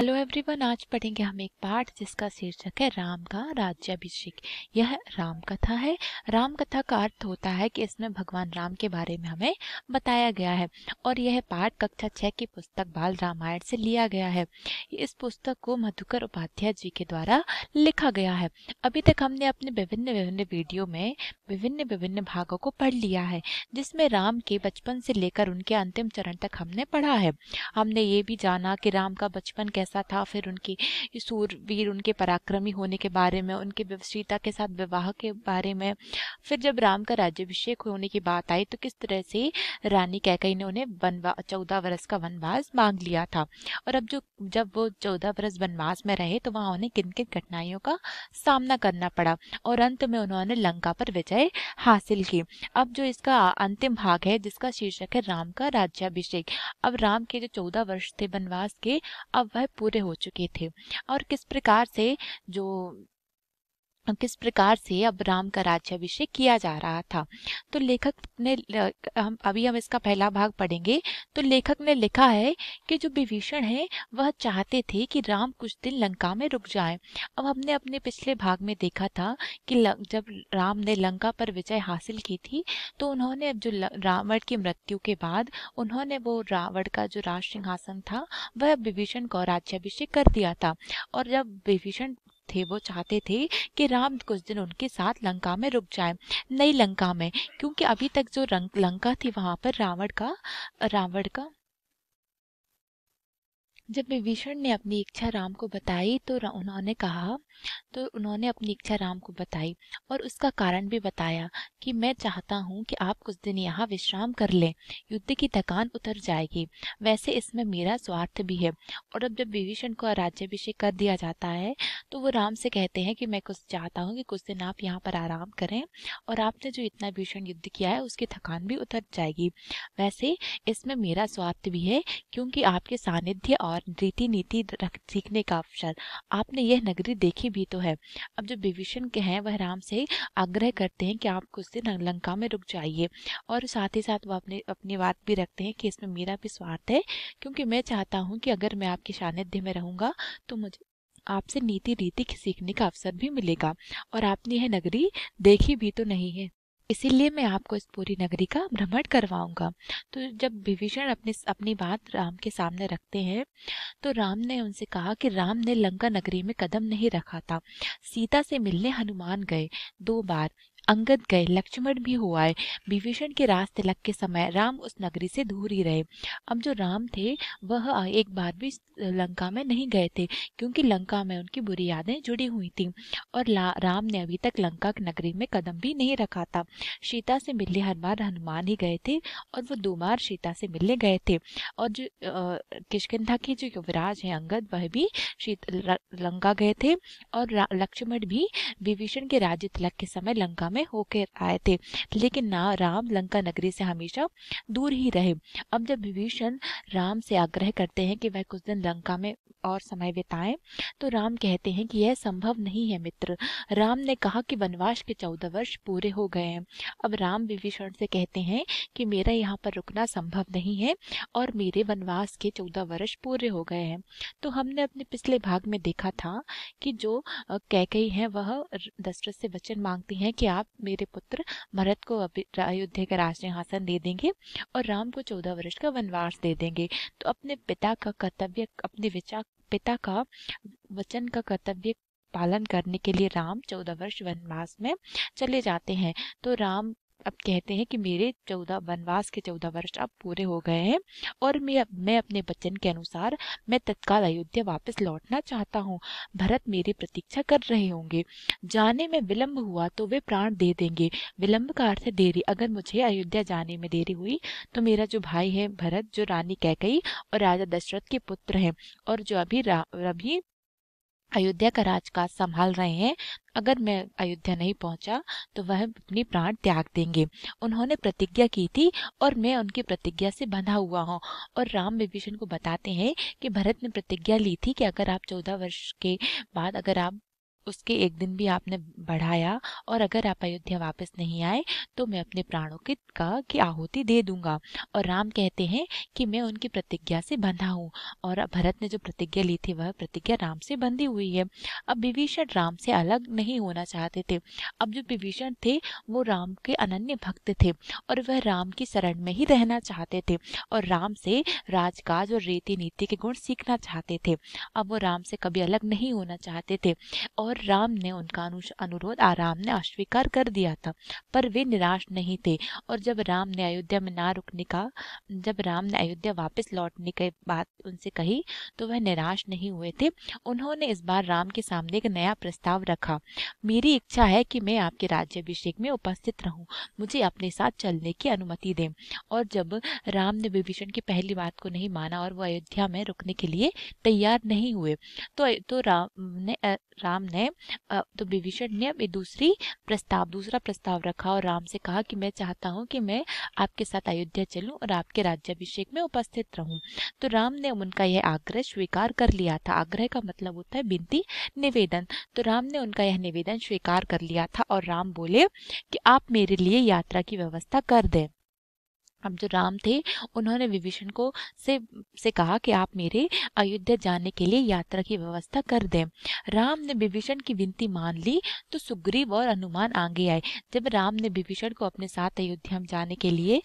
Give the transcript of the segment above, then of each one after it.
hello everyone आज पढ़ेंगे हम एक पाठ जिसका शीर्षक है राम का राज्याभिषेक यह राम कथा है राम कथा का अर्थ होता है कि इसमें भगवान राम के बारे में हमें बताया गया है और यह पाठ कक्षा छः की पुस्तक बाल रामायण से लिया गया है इस पुस्तक को मधुकर उपाध्याय जी के द्वारा लिखा गया है अभी तक हमने अपने विभिन्न विभिन्न वीडियो में विभिन्न विभिन्न भागों को पढ़ लिया है जिसमें राम के बचपन से लेकर उनके अंतिम चरण तक हमने पढ़ा है हमने ये भी जाना कि राम का बचपन कैसे कैसा था फिर उनकी सूरवीर उनके पराक्रमी होने के बारे में उनके सीता के साथ विवाह के बारे में फिर जब राम का राज्यभिषेक होने की बात आई तो किस तरह से रानी कैकई ने उन्हें वनवा चौदह वर्ष का वनवास मांग लिया था और अब जो जब वो चौदह वर्ष वनवास में रहे तो वहाँ उन्हें किन किन कठिनाइयों का सामना करना पड़ा और अंत में उन्होंने लंका पर विजय हासिल की अब जो इसका अंतिम भाग है जिसका शीर्षक है राम का राज्याभिषेक अब राम के जो चौदह वर्ष थे वनवास के अब वह पूरे हो चुके थे और किस प्रकार से जो किस प्रकार से अब राम का राज्याभिषेक किया जा रहा था तो लेखक ने हम अभी हम इसका पहला भाग पढ़ेंगे तो लेखक ने लिखा है कि जो विभीषण है वह चाहते थे कि राम कुछ दिन लंका में रुक जाए अब हमने अपने पिछले भाग में देखा था कि जब राम ने लंका पर विजय हासिल की थी तो उन्होंने अब जो रावण की मृत्यु के बाद उन्होंने वो रावण का जो राज सिंहासन था वह विभीषण को राज्याभिषेक कर दिया था और जब विभीषण थे वो चाहते थे कि राम कुछ दिन उनके साथ लंका में रुक जाए नई लंका में क्योंकि अभी तक जो लंका थी वहाँ पर रावण का रावण का जब विभीषण ने अपनी इच्छा राम को बताई तो उन्होंने कहा तो उन्होंने अपनी इच्छा राम को बताई और उसका कारण भी बताया कि मैं चाहता हूँ कि आप कुछ दिन यहाँ विश्राम कर लें युद्ध की थकान उतर जाएगी वैसे इसमें मेरा स्वार्थ भी है और अब जब विभीषण को राज्याभिषेक कर दिया जाता है तो वो राम से कहते हैं कि मैं कुछ चाहता हूँ कि कुछ दिन आप यहाँ पर आराम करें और आपने जो इतना भीषण युद्ध किया है उसकी थकान भी उतर जाएगी वैसे इसमें मेरा स्वार्थ भी है क्योंकि आपके सानिध्य और और रीति नीति सीखने का अवसर आपने यह नगरी देखी भी तो है अब जो विभीषण के हैं वह राम से आग्रह करते हैं कि आप कुछ दिन लंका में रुक जाइए और साथ ही साथ वह अपने अपनी बात भी रखते हैं कि इसमें मेरा भी स्वार्थ है क्योंकि मैं चाहता हूँ कि अगर मैं आपके सानिध्य में रहूँगा तो मुझे आपसे नीति रीति सीखने का अवसर भी मिलेगा और आपने यह नगरी देखी भी तो नहीं है इसीलिए मैं आपको इस पूरी नगरी का भ्रमण करवाऊंगा तो जब विभीषण अपनी अपनी बात राम के सामने रखते हैं तो राम ने उनसे कहा कि राम ने लंका नगरी में कदम नहीं रखा था सीता से मिलने हनुमान गए दो बार अंगद गए लक्ष्मण भी हुआ है विभीषण के रास्ते लग के समय राम उस नगरी से दूर ही रहे अब जो राम थे वह एक बार भी लंका में नहीं गए थे क्योंकि लंका में उनकी बुरी यादें जुड़ी हुई थी और राम ने अभी तक लंका नगरी में कदम भी नहीं रखा था सीता से मिलने हर बार हनुमान ही गए थे और वो दो बार सीता से मिलने गए थे और जो किशकिधा के जो युवराज हैं अंगद वह भी लंका गए थे और लक्ष्मण भी विभीषण के राज्य तिलक के समय लंका में में होकर आए थे लेकिन ना राम लंका नगरी से हमेशा दूर ही रहे अब जब विभीषण राम से आग्रह करते हैं कि वह कुछ दिन लंका में और समय बिताएं तो राम कहते हैं कि यह संभव नहीं है मित्र राम ने कहा कि वनवास के चौदह वर्ष पूरे हो गए हैं अब राम विभीषण से कहते हैं कि मेरा यहाँ पर रुकना संभव नहीं है और मेरे वनवास के चौदह वर्ष पूरे हो गए हैं तो हमने अपने पिछले भाग में देखा था कि जो कैकई हैं वह दशरथ से वचन मांगती हैं कि आप मेरे पुत्र भरत को अयोध्या का राजसिंहासन दे देंगे और राम को चौदह वर्ष का वनवास दे देंगे तो अपने पिता का कर्तव्य अपने विचार पिता का वचन का कर्तव्य पालन करने के लिए राम चौदह वर्ष वनवास में चले जाते हैं तो राम अब कहते हैं कि मेरे चौदह वनवास के चौदह वर्ष अब पूरे हो गए हैं और मैं मैं अपने वचन के अनुसार मैं तत्काल अयोध्या वापस लौटना चाहता हूँ भरत मेरी प्रतीक्षा कर रहे होंगे जाने में विलंब हुआ तो वे प्राण दे देंगे विलंब का अर्थ है देरी अगर मुझे अयोध्या जाने में देरी हुई तो मेरा जो भाई है भरत जो रानी कह और राजा दशरथ के पुत्र हैं और जो अभी अभी अयोध्या का राजकाज संभाल रहे हैं अगर मैं अयोध्या नहीं पहुंचा तो वह अपनी प्राण त्याग देंगे उन्होंने प्रतिज्ञा की थी और मैं उनकी प्रतिज्ञा से बंधा हुआ हूँ और राम विभीषण को बताते हैं कि भरत ने प्रतिज्ञा ली थी कि अगर आप चौदह वर्ष के बाद अगर आप उसके एक दिन भी आपने बढ़ाया और अगर आप अयोध्या वापस नहीं आए तो मैं अपने प्राणों की का की आहुति दे दूंगा और राम कहते हैं कि मैं उनकी प्रतिज्ञा से बंधा हूँ और भरत ने जो प्रतिज्ञा ली थी वह प्रतिज्ञा राम से बंधी हुई है अब विभीषण राम से अलग नहीं होना चाहते थे अब जो विभीषण थे वो राम के अनन्य भक्त थे और वह राम की शरण में ही रहना चाहते थे और राम से राजकाज और रीति नीति के गुण सीखना चाहते थे अब वो राम से कभी अलग नहीं होना चाहते थे और राम ने उनका अनुरोध आराम ने अस्वीकार कर दिया था पर वे निराश नहीं थे और जब राम ने अयोध्या में ना रुकने का जब राम ने अयोध्या वापस लौटने के बाद उनसे कही तो वह निराश नहीं हुए थे उन्होंने इस बार राम के सामने एक नया प्रस्ताव रखा मेरी इच्छा है कि मैं आपके राज्यभिषेक में उपस्थित रहूं मुझे अपने साथ चलने की अनुमति दें और जब राम ने विभीषण की पहली बात को नहीं माना और वो अयोध्या में रुकने के लिए तैयार नहीं हुए तो तो राम ने राम ने है तो विभीषण ने अब दूसरी प्रस्ताव दूसरा प्रस्ताव रखा और राम से कहा कि मैं चाहता हूँ कि मैं आपके साथ अयोध्या चलूँ और आपके राज्याभिषेक में उपस्थित रहूँ तो राम ने उनका यह आग्रह स्वीकार कर लिया था आग्रह का मतलब होता है बिनती निवेदन तो राम ने उनका यह निवेदन स्वीकार कर लिया था और राम बोले कि आप मेरे लिए यात्रा की व्यवस्था कर दें अब जो राम थे उन्होंने विभीषण को से से कहा कि आप मेरे अयोध्या जाने के लिए यात्रा की व्यवस्था कर दें राम ने विभीषण की विनती मान ली तो सुग्रीव और हनुमान आगे आए जब राम ने विभीषण को अपने साथ अयोध्या में जाने के लिए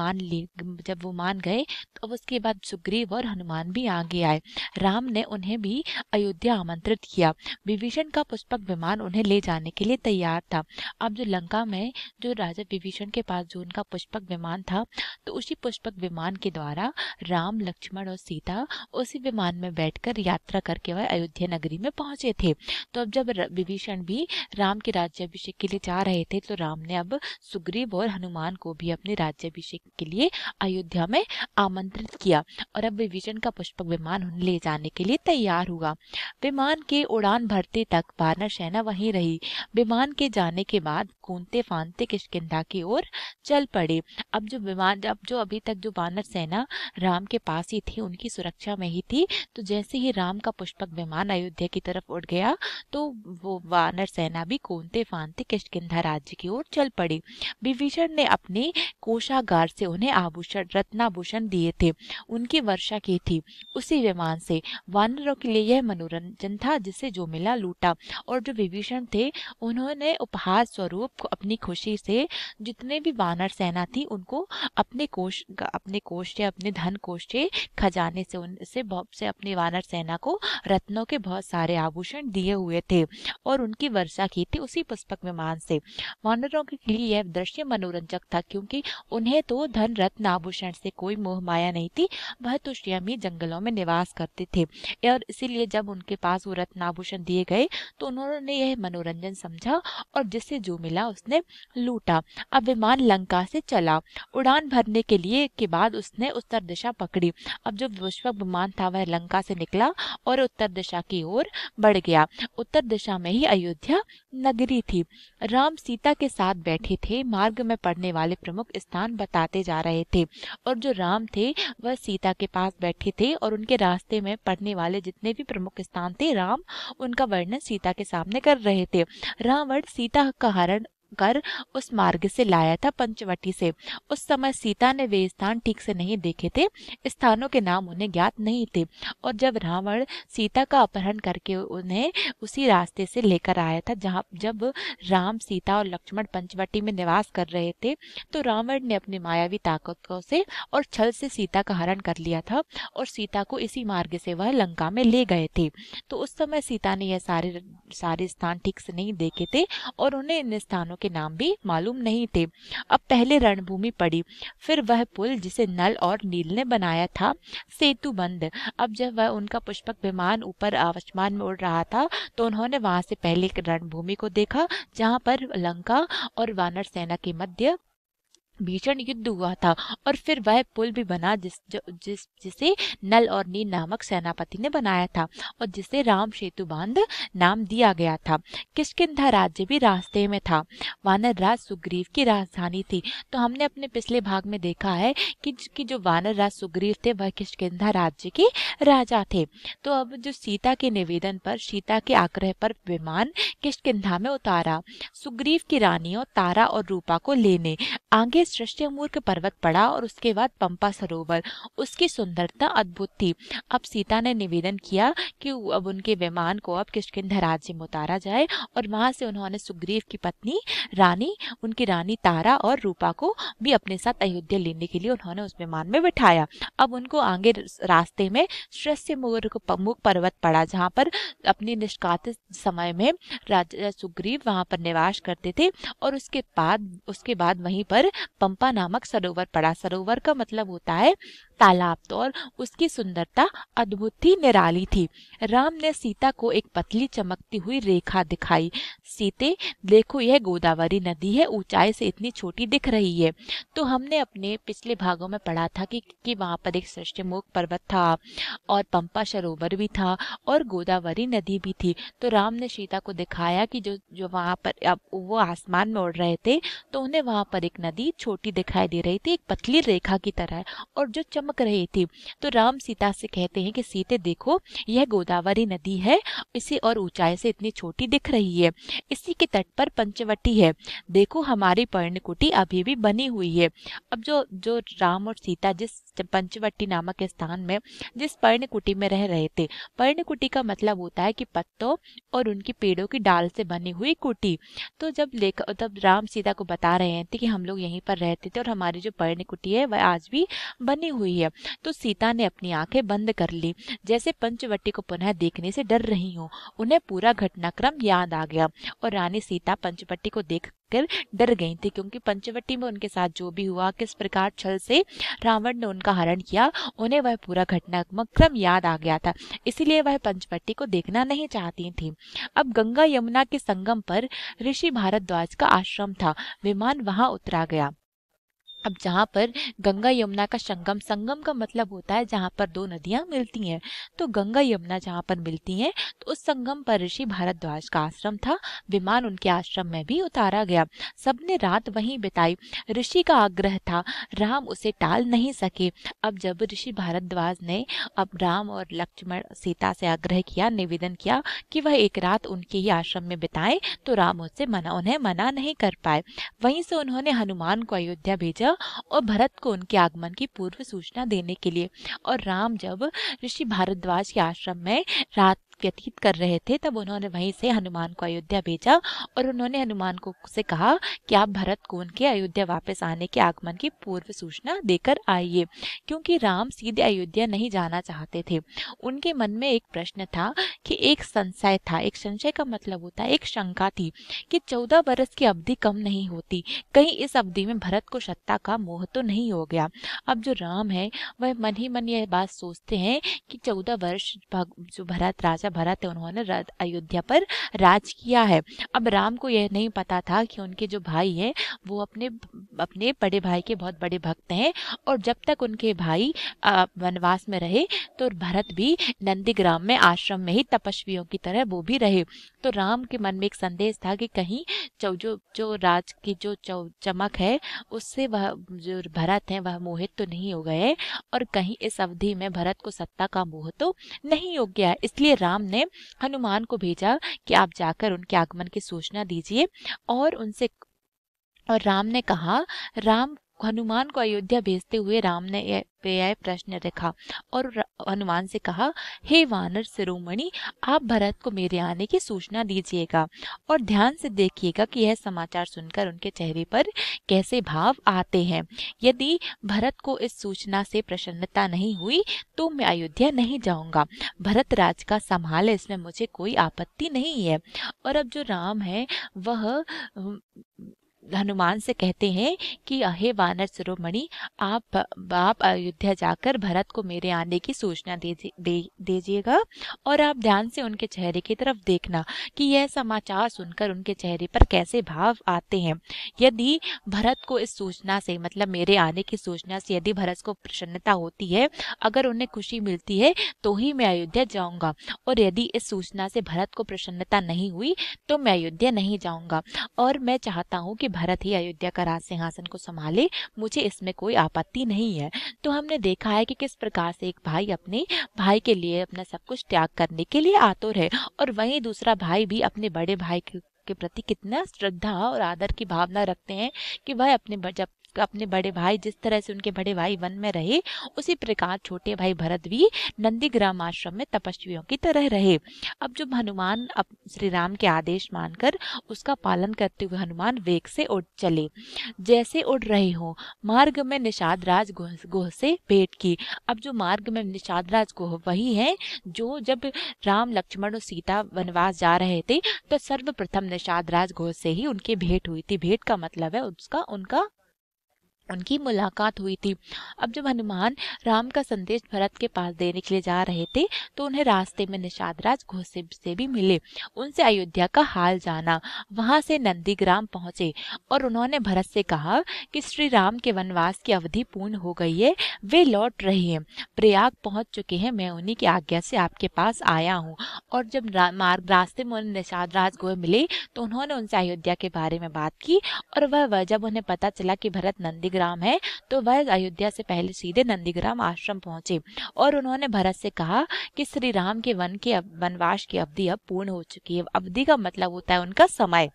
मान ली जब वो मान गए तो उसके बाद सुग्रीव और हनुमान भी आगे आए राम ने उन्हें भी अयोध्या आमंत्रित किया विभीषण का पुष्पक विमान उन्हें ले जाने के लिए तैयार था अब जो लंका में जो राजा विभीषण के पास जो उनका पुष्पक विमान था तो उसी पुष्पक विमान के द्वारा राम लक्ष्मण और सीता उसी विमान में बैठकर यात्रा करके वह अयोध्या नगरी में पहुंचे थे तो अब जब विभीषण भी राम के राज्याभिषेक के लिए जा रहे थे तो राम ने अब सुग्रीव और हनुमान को भी अपने राज्याभिषेक के लिए अयोध्या में आमंत्रित किया और अब विभीषण का पुष्पक विमान उन्हें ले जाने के लिए तैयार हुआ विमान के उड़ान भरते तक बानर सेना वही रही विमान के जाने के बाद कूंते फानते किशकिंधा की ओर चल पड़े अब जो विमान अब जो अभी तक जो वानर सेना राम के पास ही थी उनकी सुरक्षा में ही थी तो जैसे ही राम का पुष्पक विमान अयोध्या की तरफ उड़ गया तो वो वानर सेना भी कोनते फानते किश्किधा राज्य की ओर चल पड़ी विभीषण ने अपने कोषागार से उन्हें आभूषण रत्नाभूषण दिए थे उनकी वर्षा की थी उसी विमान से वानरों के लिए यह मनोरंजन था जिसे जो मिला लूटा और जो विभीषण थे उन्होंने उपहार स्वरूप अपनी खुशी से जितने भी वानर सेना थी उनको अपने कोष अपने कोष से अपने धन कोष से खजाने से उनसे से अपने वानर सेना को रत्नों के बहुत सारे आभूषण दिए हुए थे और उनकी वर्षा की थी उसी पुष्पक विमान से वानरों के लिए यह दृश्य मनोरंजक था क्योंकि उन्हें तो धन रत्न आभूषण से कोई मोह माया नहीं थी वह तो स्वयं ही जंगलों में निवास करते थे और इसीलिए जब उनके पास वो रत्न आभूषण दिए गए तो उन्होंने यह मनोरंजन समझा और जिससे जो मिला उसने लूटा अब विमान लंका से चला उड़ान भरने के लिए के बाद उसने उत्तर दिशा पकड़ी अब जो विश्व विमान था वह लंका से निकला और उत्तर दिशा की ओर बढ़ गया उत्तर दिशा में ही अयोध्या नगरी थी राम सीता के साथ बैठे थे मार्ग में पड़ने वाले प्रमुख स्थान बताते जा रहे थे और जो राम थे वह सीता के पास बैठे थे और उनके रास्ते में पड़ने वाले जितने भी प्रमुख स्थान थे राम उनका वर्णन सीता के सामने कर रहे थे रावण सीता का हरण कर उस मार्ग से लाया था पंचवटी से उस समय सीता ने वे स्थान ठीक से नहीं देखे थे स्थानों के नाम उन्हें ज्ञात नहीं थे और जब रावण सीता का अपहरण करके उन्हें उसी रास्ते से लेकर आया था जहाँ जब राम सीता और लक्ष्मण पंचवटी में निवास कर रहे थे तो रावण ने अपनी मायावी ताकतों से और छल से सीता का हरण कर लिया था और सीता को इसी मार्ग से वह लंका में ले गए थे तो उस समय सीता ने यह सारे सारे स्थान ठीक से नहीं देखे थे और उन्हें इन स्थानों के नाम भी मालूम नहीं थे अब पहले रणभूमि पड़ी फिर वह पुल जिसे नल और नील ने बनाया था सेतु बंद अब जब वह उनका पुष्पक विमान ऊपर आसमान में उड़ रहा था तो उन्होंने वहां से पहले रणभूमि को देखा जहां पर लंका और वानर सेना के मध्य भीषण युद्ध हुआ था और फिर वह पुल भी बना जिस जिस जिसे नल और नील नामक सेनापति ने बनाया था और जिसे राम सेतु बांध नाम दिया गया था किशकिधा राज्य भी रास्ते में था वानर राज सुग्रीव की राजधानी थी तो हमने अपने पिछले भाग में देखा है कि, कि जो वानर राज सुग्रीव थे वह किशकिधा राज्य के राजा थे तो अब जो सीता के निवेदन पर सीता के आग्रह पर विमान किशकिधा में उतारा सुग्रीव की रानियों तारा और रूपा को लेने आगे इसलिए सृष्टिमूर्ख पर्वत पड़ा और उसके बाद पंपा सरोवर उसकी सुंदरता अद्भुत थी अब सीता ने निवेदन किया कि अब उनके विमान को अब किष्किंधा राज्य में उतारा जाए और वहां से उन्होंने सुग्रीव की पत्नी रानी उनकी रानी तारा और रूपा को भी अपने साथ अयोध्या लेने के लिए उन्होंने उस विमान में बिठाया अब उनको आगे रास्ते में सृष्टिमूर्ख पर्वत पड़ा जहाँ पर अपने निष्कात समय में राजा सुग्रीव वहां पर निवास करते थे और उसके बाद उसके बाद वहीं पर पंपा नामक सरोवर पड़ा सरोवर का मतलब होता है तालाब तो और उसकी सुंदरता अद्भुत थी निराली थी राम ने सीता को एक पतली चमकती हुई रेखा दिखाई सीते देखो यह गोदावरी नदी है ऊंचाई से इतनी छोटी दिख रही है तो हमने अपने पिछले भागों में पढ़ा था कि, कि वहां पर एक सृष्टिमुख पर्वत था और पंपा सरोवर भी था और गोदावरी नदी भी थी तो राम ने सीता को दिखाया कि जो जो वहां पर अब वो आसमान में उड़ रहे थे तो उन्हें वहां पर एक नदी छोटी दिखाई दे रही थी एक पतली रेखा की तरह और जो चमक चमक रही थी तो राम सीता से कहते हैं कि सीते देखो यह गोदावरी नदी है इसे और ऊंचाई से इतनी छोटी दिख रही है इसी के तट पर पंचवटी है देखो हमारी पर्णकुटी अभी भी बनी हुई है अब जो जो राम और सीता जिस पंचवटी नामक स्थान में जिस पर्णकुटी में रह रहे थे पर्णकुटी का मतलब होता है कि पत्तों और उनकी पेड़ों की डाल से बनी हुई कुटी तो जब लेकर तब राम सीता को बता रहे थे कि हम लोग यहीं पर रहते थे और हमारी जो पर्णकुटी है वह आज भी बनी हुई है तो सीता ने अपनी आंखें बंद कर ली जैसे पंचवटी को पुनः देखने से डर रही हूँ उन्हें पूरा घटनाक्रम याद आ गया और रानी सीता पंचवटी को देख देखकर डर गई थी क्योंकि पंचवटी में उनके साथ जो भी हुआ किस प्रकार छल से रावण ने उनका हरण किया उन्हें वह पूरा घटनाक्रम क्रम याद आ गया था इसीलिए वह पंचवटी को देखना नहीं चाहती थी अब गंगा यमुना के संगम पर ऋषि भारद्वाज का आश्रम था विमान वहां उतरा गया अब जहाँ पर गंगा यमुना का संगम संगम का मतलब होता है जहाँ पर दो नदियाँ मिलती हैं तो गंगा यमुना जहाँ पर मिलती हैं तो उस संगम पर ऋषि भारद्वाज का आश्रम था विमान उनके आश्रम में भी उतारा गया सबने रात वहीं बिताई ऋषि का आग्रह था राम उसे टाल नहीं सके अब जब ऋषि भारद्वाज ने अब राम और लक्ष्मण सीता से आग्रह किया निवेदन किया कि वह एक रात उनके ही आश्रम में बिताएं तो राम उससे मना उन्हें मना नहीं कर पाए वहीं से उन्होंने हनुमान को अयोध्या भेजा किया और भरत को उनके आगमन की पूर्व सूचना देने के लिए और राम जब ऋषि भारद्वाज के आश्रम में रात व्यतीत कर रहे थे तब उन्होंने वहीं से हनुमान को अयोध्या भेजा और उन्होंने हनुमान को से कहा कि आप भरत कोन के अयोध्या वापस आने के आगमन की पूर्व सूचना देकर आइए क्योंकि राम सीधे अयोध्या नहीं जाना चाहते थे उनके मन में एक प्रश्न था कि एक संशय था एक संशय का मतलब होता है एक शंका थी कि चौदह बरस की अवधि कम नहीं होती कहीं इस अवधि में भरत को सत्ता का मोह तो नहीं हो गया अब जो राम है वह मन ही मन यह बात सोचते हैं कि चौदह वर्ष जो भरत राजा भरत है उन्होंने अयोध्या पर राज किया है अब राम को यह नहीं पता था कि उनके जो भाई हैं वो अपने अपने बड़े भाई के बहुत बड़े भक्त हैं और जब तक उनके भाई वनवास में रहे तो भरत भी नंदीग्राम में आश्रम में ही तपस्वियों की तरह वो भी रहे तो राम के मन में एक संदेश था कि कहीं जो जो राज की जो चमक है उससे वह जो भरत हैं वह मोहित तो नहीं हो गए और कहीं इस अवधि में भरत को सत्ता का मोह तो नहीं हो गया इसलिए राम राम ने हनुमान को भेजा कि आप जाकर उनके आगमन की सूचना दीजिए और उनसे और राम ने कहा राम हनुमान को अयोध्या भेजते हुए राम ने यह प्रश्न रखा और हनुमान से कहा हे वानर सिरोमणि आप भरत को मेरे आने की सूचना दीजिएगा और ध्यान से देखिएगा कि यह समाचार सुनकर उनके चेहरे पर कैसे भाव आते हैं यदि भरत को इस सूचना से प्रसन्नता नहीं हुई तो मैं अयोध्या नहीं जाऊंगा भरत राज का संभाल है इसमें मुझे कोई आपत्ति नहीं है और अब जो राम है वह हनुमान से कहते हैं कि अहे वानर सरोमणि आप आप अयोध्या जाकर भरत को मेरे आने की सूचना दीजिएगा दे, और आप ध्यान से उनके चेहरे की तरफ देखना कि यह समाचार सुनकर उनके चेहरे पर कैसे भाव आते हैं यदि भरत को इस सूचना से मतलब मेरे आने की सूचना से यदि भरत को प्रसन्नता होती है अगर उन्हें खुशी मिलती है तो ही मैं अयोध्या जाऊंगा और यदि इस सूचना से भरत को प्रसन्नता नहीं हुई तो मैं अयोध्या नहीं जाऊंगा और मैं चाहता हूँ कि भरत ही अयोध्या का राज सिंहासन को संभाले मुझे इसमें कोई आपत्ति नहीं है तो हमने देखा है कि किस प्रकार से एक भाई अपने भाई के लिए अपना सब कुछ त्याग करने के लिए आतुर है और वहीं दूसरा भाई भी अपने बड़े भाई के प्रति कितना श्रद्धा और आदर की भावना रखते हैं कि वह अपने जब अपने बड़े भाई जिस तरह से उनके बड़े भाई वन में रहे उसी प्रकार छोटे भाई भरत भी नंदीग्राम आश्रम में तपस्वियों की तरह रहे अब जब हनुमान श्री राम के आदेश मानकर उसका पालन करते हुए हनुमान वेग से उड़ चले जैसे उड़ रहे हो मार्ग में निषाद राज गोह, गोह से भेंट की अब जो मार्ग में निषाद राज गोह वही है जो जब राम लक्ष्मण और सीता वनवास जा रहे थे तो सर्वप्रथम निषाद राज घोष से ही उनकी भेंट हुई थी भेंट का मतलब है उसका उनका उनकी मुलाकात हुई थी अब जब हनुमान राम का संदेश भरत के पास देने के लिए जा रहे थे तो उन्हें रास्ते में निषाद राज से भी मिले उनसे अयोध्या का हाल जाना वहां से नंदीग्राम पहुंचे और उन्होंने भरत से कहा कि श्री राम के वनवास की अवधि पूर्ण हो गई है वे लौट रहे हैं प्रयाग पहुंच चुके हैं मैं उन्हीं की आज्ञा से आपके पास आया हूँ और जब मार्ग रास्ते में उन्हें निषाद राज मिले तो उन्होंने उनसे अयोध्या के बारे में बात की और वह जब उन्हें पता चला कि भरत नंदी नंदीग्राम है तो वह अयोध्या से पहले सीधे नंदीग्राम आश्रम पहुंचे और उन्होंने भरत से कहा कि श्री राम के वन के वनवास की अवधि अब पूर्ण हो चुकी है अवधि का मतलब होता है उनका समय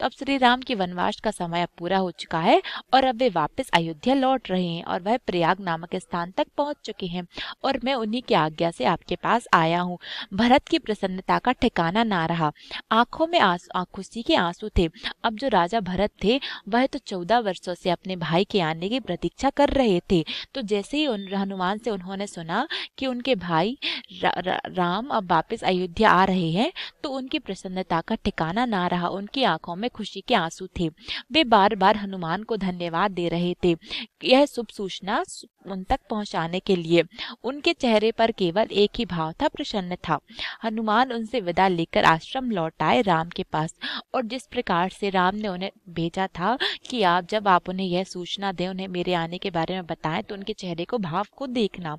तो अब श्री राम के वनवास का समय अब पूरा हो चुका है और अब वे वापस अयोध्या लौट रहे हैं और वह प्रयाग नामक स्थान तक पहुंच चुके हैं और मैं उन्हीं की आज्ञा से आपके पास आया हूँ भरत की प्रसन्नता का ठिकाना ना रहा आंखों में आंसू खुशी के आंसू थे अब जो राजा भरत थे वह तो चौदह वर्षों से अपने भाई के आने की प्रतीक्षा कर रहे थे तो जैसे ही उन हनुमान से उन्होंने सुना कि उनके भाई रा, रा, राम अब वापस अयोध्या आ रहे हैं तो उनकी प्रसन्नता का ठिकाना ना रहा उनकी आंखों में खुशी के आंसू थे वे बार बार हनुमान को धन्यवाद दे रहे थे यह शुभ सूचना उन तक पहुंचाने के लिए उनके चेहरे पर केवल एक ही भाव था प्रसन्न था हनुमान उनसे विदा लेकर आश्रम लौट आए राम के पास और जिस प्रकार से राम ने उन्हें भेजा था कि आप जब आप उन्हें यह सूचना सूचना दें उन्हें मेरे आने के बारे में बताएं तो उनके चेहरे को भाव को देखना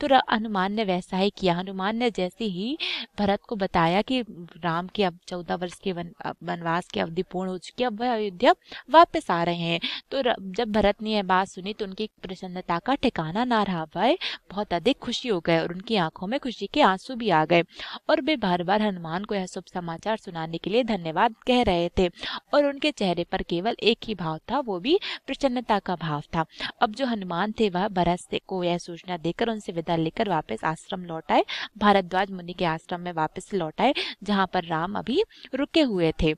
तो हनुमान ने वैसा ही किया हनुमान ने जैसे ही भरत को बताया कि राम के अब चौदह वर्ष के वन, वनवास की अवधि पूर्ण हो चुकी है अब वह अयोध्या वापस आ रहे हैं तो जब भरत ने यह बात सुनी तो उनकी प्रसन्नता का ठिकाना ना रहा वह बहुत अधिक खुशी हो गए और उनकी आंखों में खुशी के आंसू भी आ गए और वे बार बार हनुमान को यह शुभ समाचार सुनाने के लिए धन्यवाद कह रहे थे और उनके चेहरे पर केवल एक ही भाव था वो भी प्रसन्नता का का भाव था अब जो हनुमान थे वह भरत से को यह सूचना देकर उनसे विदा लेकर वापस आश्रम लौट आए भारद्वाज मुनि के आश्रम में वापस लौट आए जहाँ पर राम अभी रुके हुए थे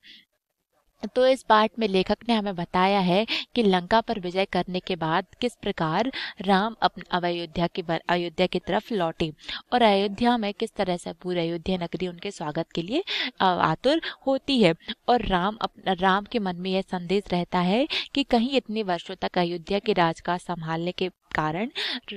तो इस पाठ में लेखक ने हमें बताया है कि लंका पर विजय करने के बाद किस प्रकार राम अपने अयोध्या की अयोध्या की तरफ लौटे और अयोध्या में किस तरह से पूरी अयोध्या नगरी उनके स्वागत के लिए आतुर होती है और राम अपना राम के मन में यह संदेश रहता है कि कहीं इतने वर्षों तक अयोध्या के राज का संभालने के कारण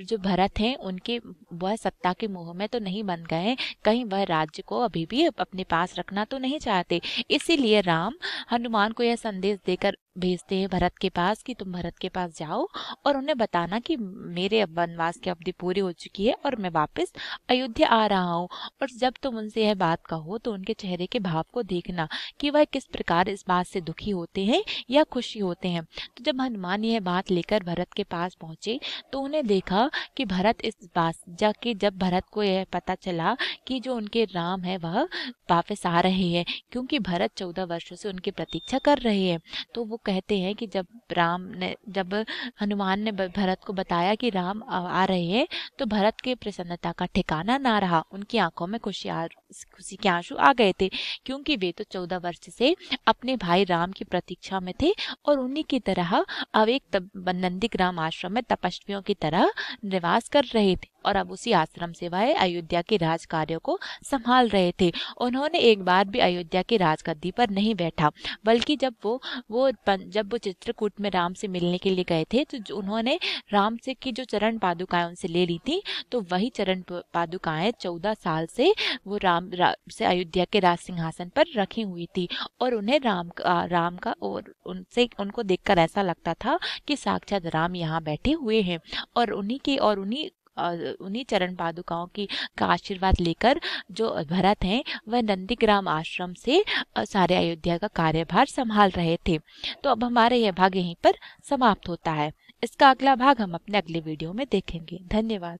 जो भरत हैं उनके वह सत्ता के मुंह में तो नहीं बन गए कहीं वह राज्य को अभी भी अपने पास रखना तो नहीं चाहते इसीलिए राम हनुमान मुसलमान को यह संदेश देकर भेजते हैं भरत के पास कि तुम भरत के पास जाओ और उन्हें बताना कि मेरे वनवास की अवधि पूरी हो चुकी है और मैं वापस अयोध्या आ रहा हूँ और जब तुम उनसे यह बात कहो तो उनके चेहरे के भाव को देखना कि वह किस प्रकार इस बात से दुखी होते हैं या खुशी होते हैं तो जब हनुमान यह बात लेकर भरत के पास पहुँचे तो उन्हें देखा कि भरत इस बात जाके जब भरत को यह पता चला कि जो उनके राम है वह वापस आ रहे हैं क्योंकि भरत चौदह वर्षों से उनकी प्रतीक्षा कर रहे हैं तो वो कहते हैं कि जब राम ने जब हनुमान ने भरत को बताया कि राम आ रहे हैं तो भरत की प्रसन्नता का ठिकाना ना रहा उनकी आंखों में खुशियार खुशी के आंसू आ गए थे क्योंकि वे तो चौदह वर्ष से अपने भाई राम की प्रतीक्षा में थे और उन्हीं की तरह अब एक नंदी ग्राम आश्रम में तपस्वियों की तरह निवास कर रहे थे और अब उसी आश्रम से वह अयोध्या के राज कार्यों को संभाल रहे थे उन्होंने एक बार भी अयोध्या के राजगद्दी पर नहीं बैठा बल्कि जब वो वो जब वो चित्रकूट में राम से मिलने के लिए गए थे तो उन्होंने राम से की जो चरण पादुकाएं उनसे ले ली थी तो वही चरण पादुकाएं चौदह साल से वो राम राम रा, से अयोध्या के राज सिंहासन पर रखी हुई थी और उन्हें राम का राम का और उनसे उनको देखकर ऐसा लगता था कि साक्षात राम यहाँ बैठे हुए हैं और उन्हीं की और उन्हीं उन्हीं चरण पादुकाओं की का आशीर्वाद लेकर जो भरत हैं वह नंदीग्राम आश्रम से सारे अयोध्या का कार्यभार संभाल रहे थे तो अब हमारा यह भाग यहीं पर समाप्त होता है इसका अगला भाग हम अपने अगले वीडियो में देखेंगे धन्यवाद